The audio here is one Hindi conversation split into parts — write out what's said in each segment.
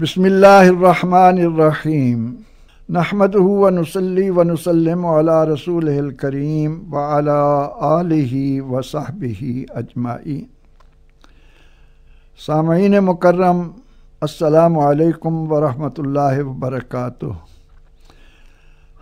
बसमीम नहमद वनसली वनसलम रसूल करीम वही वसाहब अजमाई सामीन मकरम असलकम वरहमल वबरक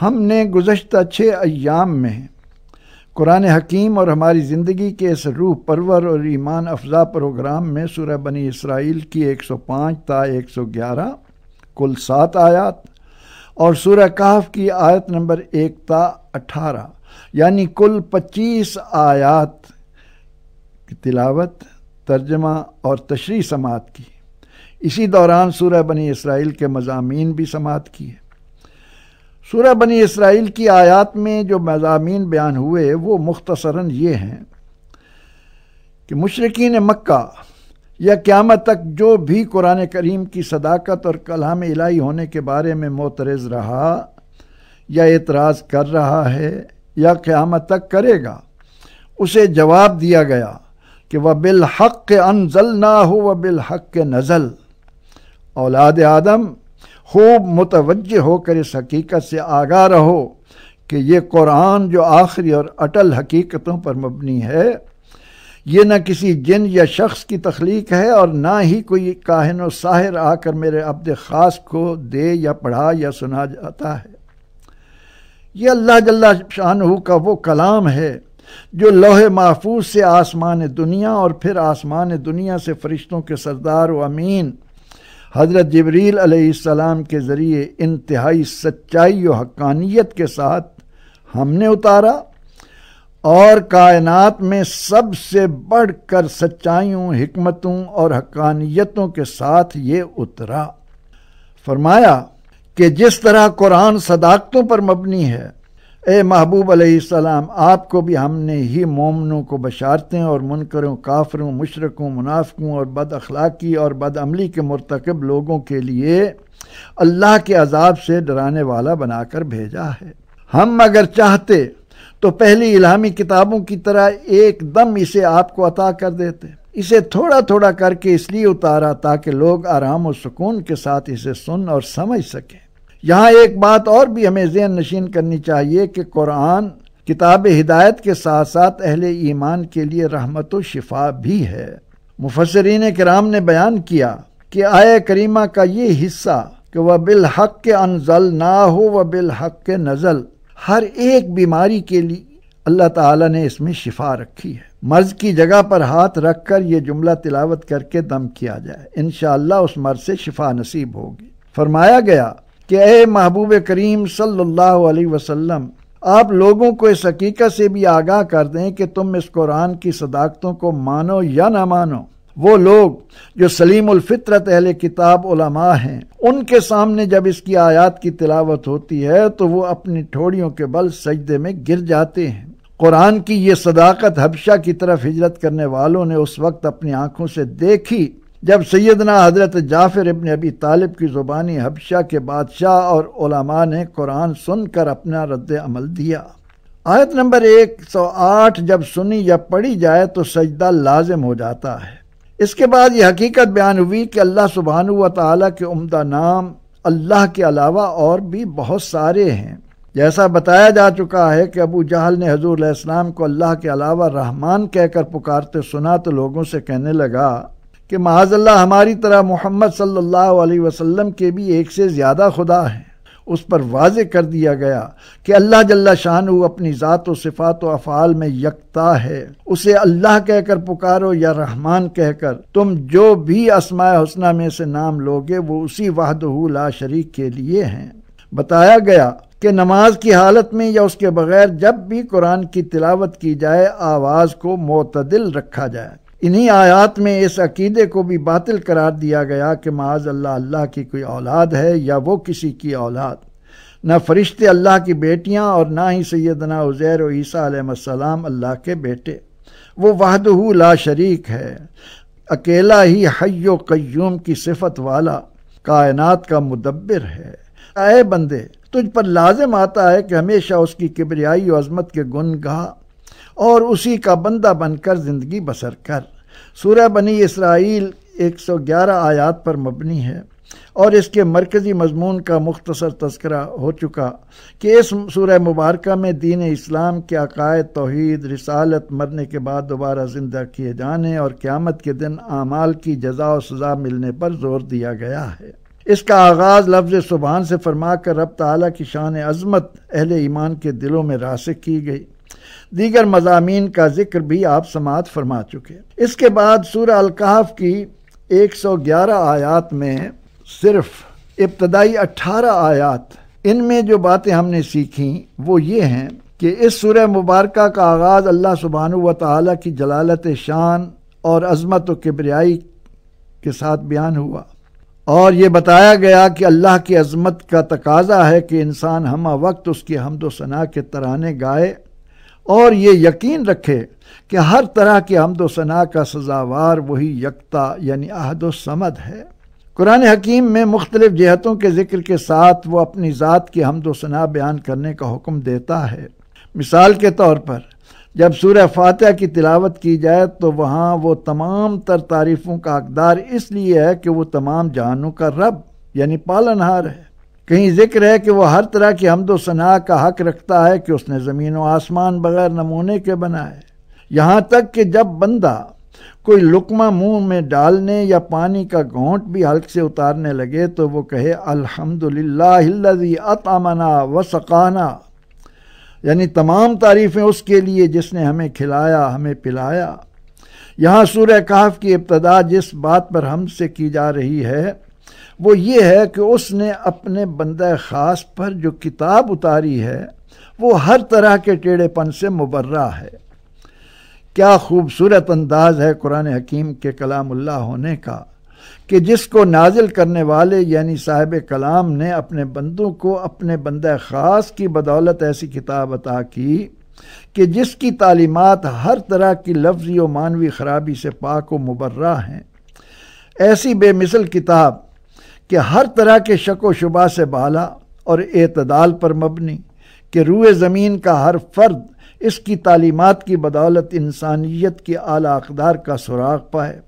हमने गुज्त छः अयाम में कुरान हकीम और हमारी ज़िंदगी के इस रूह परवर और ईमान अफजा प्रोग्राम में सूरह बनी इसराइल की एक सौ 105 ता ग्यारह कुल सात आयात और सूरह कहफ की आयत नंबर एक ता अठारह यानि कुल पच्चीस आयात की तिलावत तर्जमा और तशरी समात की इसी दौरान सूरह बनी इसराइल के मजामी भी समात किए सूर्य बनी इसराइल की आयात में जो मजामी बयान हुए वो मुख्तसरा ये हैं कि मशरकिन मक्का या क़्यामत तक जो भी कुरान करीम की सदाकत और कला में इलाही होने के बारे में मोतरज़ रहा या एतराज़ कर रहा है या क़्यामत तक करेगा उसे जवाब दिया गया कि वह बिल अन जल ना हो व बिल नज़ल औलाद आदम खूब मुतवज होकर इस हकीकत से आगा रहो कि ये कुरान जो आखिरी और अटल हकीकतों पर मबनी है ये न किसी जिन या शख्स की तख्लीक है और ना ही कोई काहन व साहिर आकर मेरे अब्द ख़ास को दे या पढ़ा या सुना जाता है ये अल्लाह जल्ला शाहू का वो कलाम है जो लोहे महफूज से आसमान दुनिया और फिर आसमान दुनिया से फरिश्तों के सरदार व अमीन हज़रत जबरील अलैहिस्सलाम के ज़रिए इंतहाई सच्चाई और हक्कानियत के साथ हमने उतारा और कायनात में सबसे बढ़ कर सच्चाइयों हमतों और हक्कानियतों के साथ ये उतरा फरमाया कि जिस तरह कुरान सदाकतों पर मबनी है ए महबूब सलाम आपको भी हमने ही मोमनों को बशारतें और मुनकरों काफरों मशरकों मुनाफकों और बद अखलाक़ी और बदअमली के मरतकब लोगों के लिए अल्लाह के अजाब से डराने वाला बनाकर भेजा है हम अगर चाहते तो पहली इलामी किताबों की तरह एकदम इसे आपको अता कर देते इसे थोड़ा थोड़ा करके इसलिए उतारा ताकि लोग आराम और सुकून के साथ इसे सुन और समझ सकें यहाँ एक बात और भी हमें जहन नशीन करनी चाहिए कि कुरान किताब हिदायत के साथ साथ अहल ईमान के लिए रहमत व शिफा भी है मुफसरीन कराम ने बयान किया कि आय करीमा का ये हिस्सा कि वह बिल हक के अनजल ना हो व बिल हक के नज़ल हर एक बीमारी के लिए अल्लाह ताला ने इसमें शिफा रखी है मर्ज की जगह पर हाथ रख कर ये जुमला तिलावत करके दम किया जाए इन उस मर्ज से शिफा नसीब होगी फरमाया गया कि ए महबूब करीम सल्लल्लाहु अलैहि वसल्लम आप लोगों को इस हकीकत से भी आगाह कर दें कि तुम इस कुरान की सदाकतों को मानो या ना मानो वो लोग जो सलीम अहल किताब उलमा हैं उनके सामने जब इसकी आयात की तिलावत होती है तो वो अपनी ठोड़ियों के बल सजदे में गिर जाते हैं कुरान की ये सदाकत हबशा की तरफ हिजरत करने वालों ने उस वक्त अपनी आंखों से देखी जब सैदना हज़रत जाफ़िर इबन अबी तालिब की ज़ुबानी हबशा के बादशाह और ओलामा ने कुरान सुनकर अपना रद्द अमल दिया आयत नंबर 108 जब सुनी या पढ़ी जाए तो सजदा लाजिम हो जाता है इसके बाद यह हकीकत बयान हुई कि अल्लाह सुबहान व के उम्दा नाम अल्लाह के अलावा और भी बहुत सारे हैं जैसा बताया जा चुका है कि अबू जहल ने हजूर को अल्लाह के अलावा रहमान कहकर पुकारते सुना तो लोगों से कहने लगा कि महाजल्ला हमारी तरह मोहम्मद सल्लल्लाहु अलैहि वसल्लम के भी एक से ज़्यादा खुदा हैं उस पर वाज कर दिया गया कि अल्लाह जल्ला शाह अपनी ज़ात और सिफात व अफ़ाल में यकता है उसे अल्लाह कहकर पुकारो या रहमान कहकर तुम जो भी असमा हसना में से नाम लोगे वो उसी वाहदहू ला शरीक के लिए हैं बताया गया कि नमाज की हालत में या उसके बगैर जब भी कुरान की तिलावत की जाए आवाज़ को मतदिल रखा जाए इन्हीं आयात में इस अकीदे को भी बातिल करार दिया गया कि माज अल्लाह अल्लाह की कोई औलाद है या वो किसी की औलाद न फरिश्ते अल्लाह की बेटियाँ और ना ही सैदना उज़ैर ईसीम अल्लाह के बेटे वो वाहदहू ला शरीक है अकेला ही हयो क्यूम की सिफत वाला कायनात का मुदब्बिर है आए बंदे तुझ पर लाजम आता है कि हमेशा उसकी किबरियाई और अजमत के गुन गा और उसी का बंदा बनकर ज़िंदगी बसर कर सूर्य बनी इसराइल 111 आयात पर मबनी है और इसके मरकज़ी मजमून का मुख्तसर तस्करा हो चुका कि इस सूर्य मुबारक में दीन इस्लाम के अकायद तोहद रसालत मरने के बाद दोबारा ज़िंदा किए जाने और क़्यामत के दिन आमाल की जजा व सज़ा मिलने पर ज़ोर दिया गया है इसका आगाज़ लफ्ज़ सुबहान से फरमा कर रब तला की शान अजमत अहल ईमान के दिलों में रासिक की गई दीगर मजामी का जिक्र भी आप समात फरमा चुके इसके बाद सूर अलकाफ की एक सौ ग्यारह आयात में सिर्फ इब्तदाई 18 आयात इनमें जो बातें हमने सीखी वो ये हैं कि इस सूर्य मुबारक का आगाज़ अल्लाह सुबहान व ताली की जलालत शान और अजमत व किबरियाई के साथ बयान हुआ और ये बताया गया कि अल्लाह की अजमत का तकाजा है कि इंसान हम वक्त उसकी हमदो सना के तराने गाए और ये यकीन रखे कि हर तरह के हमदोसना का सजावार वही यकता यानी अहदोसमद है कुरान हकीम में मुख्तलिफ जहतों के जिक्र के साथ वो अपनी ज़ात की हमदोसना बयान करने का हुक्म देता है मिसाल के तौर पर जब सूर्य फातह की तिलावत की जाए तो वहाँ वो तमाम तर तारीफ़ों का अकदार इसलिए है कि वो तमाम जहानों का रब यानी पालनहार है कहीं जिक्र है कि वह हर तरह की हमदो सना का हक रखता है कि उसने ज़मीन व आसमान बगैर नमूने के बनाए यहाँ तक कि जब बंदा कोई लुकमा मुंह में डालने या पानी का घोंट भी हल्क से उतारने लगे तो वो कहे अल्हम्दुलिल्लाहिल्लज़ी अतमना व सकाना यानी तमाम तारीफ़ें उसके लिए जिसने हमें खिलाया हमें पिलाया यहाँ सूर्य काफ़ की इब्तदा जिस बात पर हमसे की जा रही है वो ये है कि उसने अपने बंद ख़ास पर जो किताब उतारी है वो हर तरह के टेढ़ेपन से मुबर्रा है क्या खूबसूरत अंदाज है कुरान हकीम के कलामुल्ला होने का कि जिसको नाजिल करने वाले यानी साहब कलाम ने अपने बंदों को अपने बंद ख़ास की बदौलत ऐसी किताब अता की कि जिसकी तालीमत हर तरह की लफ्ज़ी व मानवी ख़राबी से पाक व मुबर्रा हैं ऐसी बेमिसल किताब कि हर तरह के शको शुबा से बाला और एतदाल पर मबनी कि रूए ज़मीन का हर फर्द इसकी तालीमत की बदौलत इंसानियत की आला अकदार का सुराग पाए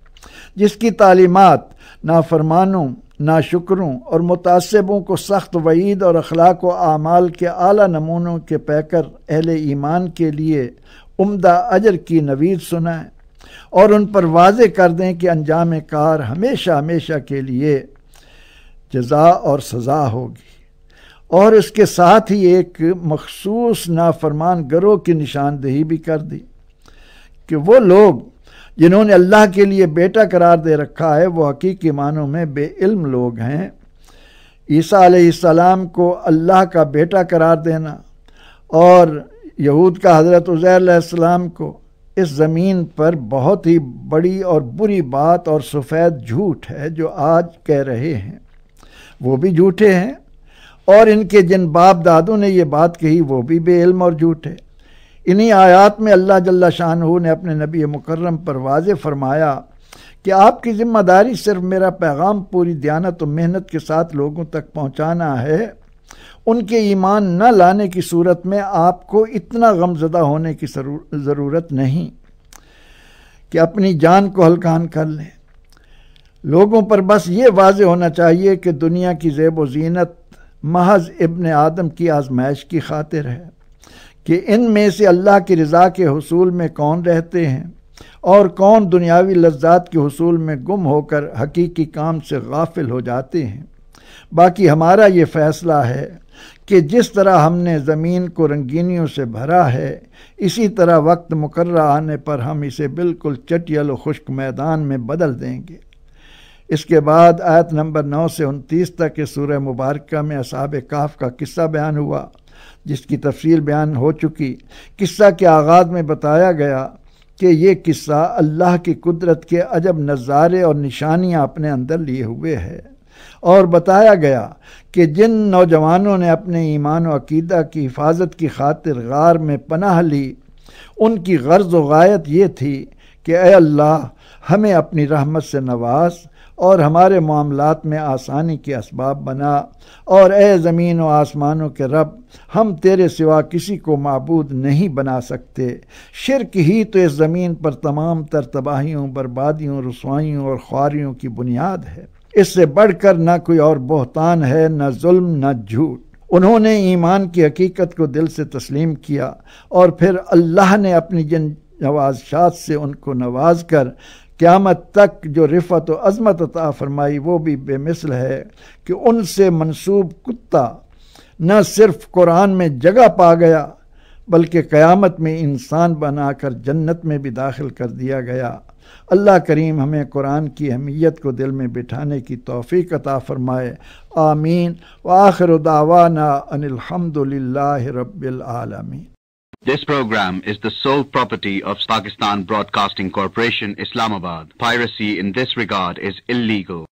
जिसकी तालीमत नाफरमानों नाशुकरों और मुतासबों को सख्त वईद और अखलाक व आमाल के आला नमूनों के पैकर अहल ईमान के लिए उम्दा अजर की नवीद सुनाएँ और उन पर वाज कर दें कि अंजाम कार हमेशा हमेशा के लिए जजा और सज़ा होगी और इसके साथ ही एक मखसूस नाफरमान गरों की निशानदेही भी कर दी कि वो लोग जिन्होंने अल्लाह के लिए बेटा करार दे रखा है वो हकीकी मानों में बेइल्म लोग हैं ईसा सलाम को अल्लाह का बेटा करार देना और यहूद का हज़रत उज़ैर को इस ज़मीन पर बहुत ही बड़ी और बुरी बात और सफ़ेद झूठ है जो आज कह रहे हैं वो भी झूठे हैं और इनके जिन बाप दादों ने ये बात कही वो भी बेइल्म और झूठे इन्हीं आयात में अल्लाह जल्ला शाहू ने अपने नबी मुकर्रम पर वाज फरमाया कि आपकी ज़िम्मेदारी सिर्फ मेरा पैगाम पूरी दयानत और मेहनत के साथ लोगों तक पहुँचाना है उनके ईमान न लाने की सूरत में आपको इतना गमजदा होने की ज़रूरत नहीं कि अपनी जान को हलकान कर लें लोगों पर बस ये वाज होना चाहिए कि दुनिया की जेब व जीनत महज इबन आदम की आजमाइश की खातिर है कि इन में से अल्लाह की रज़ा के हसूल में कौन रहते हैं और कौन दुनियावी लज्जात के हसूल में गुम होकर हकीकी काम से गाफिल हो जाते हैं बाकी हमारा ये फ़ैसला है कि जिस तरह हमने ज़मीन को रंगीनियों से भरा है इसी तरह वक्त मुकर्र आने पर हम इसे बिल्कुल चटियल खुश्क मैदान में बदल देंगे इसके बाद आयत नंबर 9 से 29 तक के सूर मुबारक में असाब काफ का किस्सा बयान हुआ जिसकी तफसील बयान हो चुकी किस्सा के आगाज़ में बताया गया कि ये किस्सा अल्लाह की कुदरत के अजब नज़ारे और निशानियाँ अपने अंदर लिए हुए है और बताया गया कि जिन नौजवानों ने अपने ईमान अकीदा की हिफाजत की खातिर गार में पनाह ली उनकी गर्ज वायत ये थी कि अल्लाह हमें अपनी रहमत से नवाज और हमारे मामलात में आसानी के असबाब बना और ए ज़मीन व आसमानों के रब हम तेरे सिवा किसी को मबूद नहीं बना सकते शिरक ही तो इस ज़मीन पर तमाम तर तबाहियों बर्बादियों रसवाइयों और ख्वारियों की बुनियाद है इससे बढ़कर न कोई और बहतान है न जुल्म न झूठ उन्होंने ईमान की हकीकत को दिल से तस्लीम किया और फिर अल्लाह ने अपनी जिन नवाजात से उनको नवाज कर क़्यामत तक जो रिफ़त अज़मत अता फरमाई वो भी बेमिसल है कि उनसे मनसूब कुत्ता न सिर्फ कुरान में जगह पा गया बल्कि क़यामत में इंसान बनाकर जन्नत में भी दाखिल कर दिया गया अल्लाह करीम हमें कुरान की अहमियत को दिल में बिठाने की तोफ़ी अता फ़रमाए आमीन व आखिर दावाना अनिलहमदिल्ला रबालमीन This program is the sole property of Pakistan Broadcasting Corporation, Islamabad. Piracy in this regard is illegal.